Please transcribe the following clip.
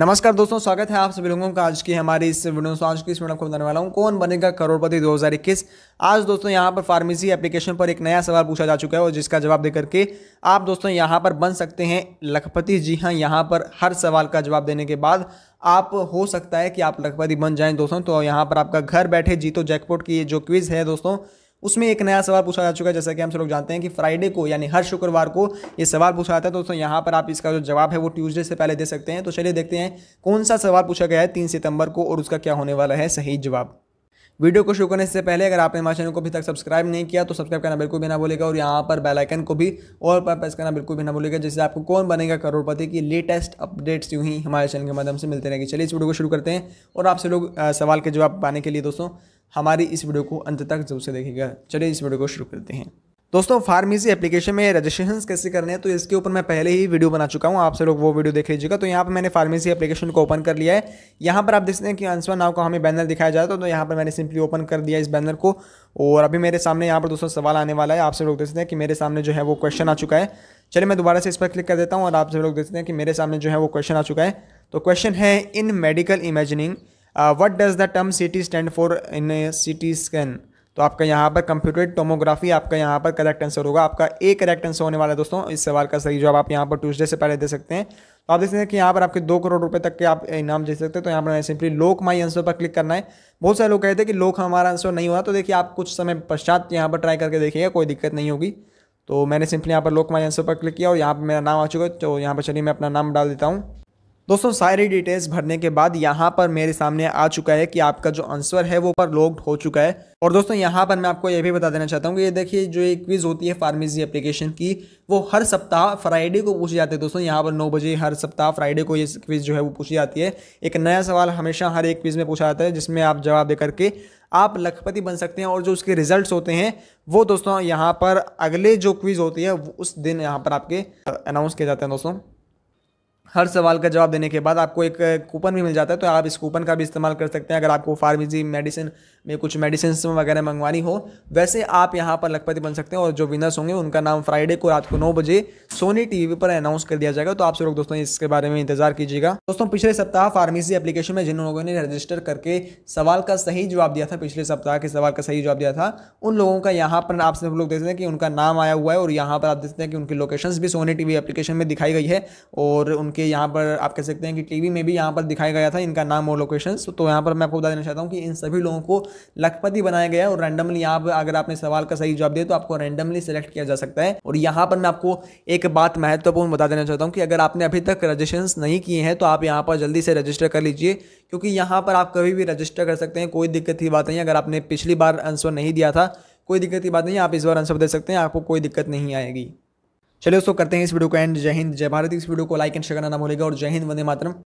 नमस्कार दोस्तों स्वागत है आप सभी लोगों का आज की हमारी इस वीडियो में तो आज की इस वीडियो को बताने वाला हूँ कौन बनेगा करोड़पति 2021 आज दोस्तों यहाँ पर फार्मेसी एप्लीकेशन पर एक नया सवाल पूछा जा चुका है और जिसका जवाब देकर के आप दोस्तों यहाँ पर बन सकते हैं लखपति जी हाँ यहाँ पर हर सवाल का जवाब देने के बाद आप हो सकता है कि आप लखपति बन जाएँ दोस्तों तो यहाँ पर आपका घर बैठे जीतो जैकपोट की ये जो क्विज़ है दोस्तों उसमें एक नया सवाल पूछा जा चुका है जैसा कि हम सब लोग जानते हैं कि फ्राइडे को यानी हर शुक्रवार को ये सवाल पूछा जाता है तो दोस्तों यहाँ पर आप इसका जो जवाब है वो ट्यूसडे से पहले दे सकते हैं तो चलिए देखते हैं कौन सा सवाल पूछा गया है तीन सितंबर को और उसका क्या होने वाला है सही जवाब वीडियो को शुरू करने से पहले अगर आपने हमारे चैनल को अभी तक सब्सक्राइब नहीं किया तो सब्सक्राइब करना बिल्कुल भी ना भूलेगा और यहाँ पर बेल आइकन को भी और पर प्रेस करना बिल्कुल भी ना भूलेगा जिससे आपको कौन बनेगा करोड़पति की लेटेस्ट अपडेट्स यूँ ही हमारे चैनल के माध्यम से मिलते रहेंगे चलिए इस वीडियो को शुरू करते हैं और आपसे लोग सवाल के जवाब पाने के लिए दोस्तों हमारी इस वीडियो को अंत तक जरूर से देखेगा चलिए इस वीडियो को शुरू करते हैं दोस्तों फार्मेसी एप्लीकेशन में रजिस्ट्रेशन कैसे करने हैं तो इसके ऊपर मैं पहले ही वीडियो बना चुका हूँ आपसे लोग वो वीडियो देख लीजिएगा तो यहाँ पर मैंने फार्मेसी एप्लीकेशन को ओपन कर लिया है यहाँ पर आप देख सकते हैं कि आंसर नाव का हमें बैनर दिखाया जाता है तो यहाँ पर मैंने सिंपली ओपन कर दिया इस बैनर को और अभी मेरे सामने यहाँ पर दोस्तों सवाल आने वाला है आपसे लोग देख सकते हैं कि मेरे सामने जो है वो क्वेश्चन आ चुका है चलिए मैं दोबारा से इस पर क्लिक कर देता हूँ और आप सब लोग देख सकते हैं कि मेरे सामने जो है वो क्वेश्चन आ चुका है तो क्वेश्चन है in medical imagining what does the term C T stand for in C T scan तो आपका यहाँ पर कंप्यूटर टोमोग्राफी आपका यहाँ पर करेक्ट आंसर होगा आपका ए करेक्ट आंसर होने वाला है दोस्तों इस सवाल का सही जवाब आप यहाँ पर ट्यूजडे से पहले दे सकते हैं तो आप देख सकते हैं कि यहाँ पर आपके दो करोड़ रुपए तक के आप इनाम दे सकते हैं तो यहाँ पर सिंपली लोक माई आंसर पर क्लिक करना है बहुत सारे लोग कहते हैं कि लोक हमारा आंसर नहीं हुआ तो देखिए आप कुछ समय पश्चात यहाँ पर ट्राई करके देखिएगा कोई दिक्कत नहीं होगी तो मैंने सिंपली यहाँ पर लोक माई आंसर पर क्लिक किया और यहाँ पर मेरा नाम आ चुका है तो यहाँ पर चलिए मैं अपना नाम डाल देता हूँ दोस्तों सारी डिटेल्स भरने के बाद यहाँ पर मेरे सामने आ चुका है कि आपका जो आंसर है वो पर लॉग्ड हो चुका है और दोस्तों यहाँ पर मैं आपको ये भी बता देना चाहता हूँ कि ये देखिए जो एक क्विज़ होती है फार्मेसी एप्लीकेशन की वो हर सप्ताह फ्राइडे को पूछी जाती है दोस्तों यहाँ पर नौ बजे हर सप्ताह फ्राइडे को ये क्विज़ जो है वो पूछी जाती है एक नया सवाल हमेशा हर एक क्विज़ में पूछा जाता है जिसमें आप जवाब दे करके आप लखपति बन सकते हैं और जो उसके रिजल्ट्स होते हैं वो दोस्तों यहाँ पर अगले जो क्विज़ होती है उस दिन यहाँ पर आपके अनाउंस किए जाते हैं दोस्तों हर सवाल का जवाब देने के बाद आपको एक कूपन भी मिल जाता है तो आप इस कूपन का भी इस्तेमाल कर सकते हैं अगर आपको फार्मेसी मेडिसिन में कुछ मेडिसिन वगैरह मंगवानी हो वैसे आप यहाँ पर लखपति बन सकते हैं और जो विनर्स होंगे उनका नाम फ्राइडे को रात को नौ बजे सोनी टीवी पर अनाउंस कर दिया जाएगा तो आप सब लोग दोस्तों इसके बारे में इंतजार कीजिएगा दोस्तों पिछले सप्ताह फार्मेसी एप्लीकेशन में जिन लोगों ने रजिस्टर करके सवाल का सही जवाब दिया था पिछले सप्ताह के सवाल का सही जवाब दिया था उन लोगों का यहाँ पर आप सब लोग देखते हैं कि उनका नाम आया हुआ है और यहाँ पर आप देखते हैं कि उनकी लोकेशन भी सोनी टी एप्लीकेशन में दिखाई गई है और उनकी कि यहाँ पर आप कह सकते हैं कि टीवी में भी यहाँ पर दिखाया गया था इनका नाम और लोकेशन तो यहाँ पर मैं आपको बता देना चाहता हूँ कि इन सभी लोगों को लखपति बनाया गया और रैंडमली यहाँ पर अगर आपने सवाल का सही जवाब दे तो आपको रैंडमली सेलेक्ट किया जा सकता है और यहाँ पर मैं आपको एक बात महत्वपूर्ण बता देना चाहता हूँ कि अगर आपने अभी तक रजिस्ट्रेशन नहीं किए हैं तो आप यहाँ पर जल्दी से रजिस्टर कर लीजिए क्योंकि यहाँ पर आप कभी भी रजिस्टर कर सकते हैं कोई दिक्कत की बात नहीं अगर आपने पिछली बार आंसर नहीं दिया था कोई दिक्कत की बात नहीं आप इस बार आंसर दे सकते हैं आपको कोई दिक्कत नहीं आएगी चलिए दोस्तों करते हैं इस वीडियो को एंड जय हिंद जय भारत इस वीडियो को लाइक एंड शेयर करना ना भूलेगा और जय हिंद वंदे मातरम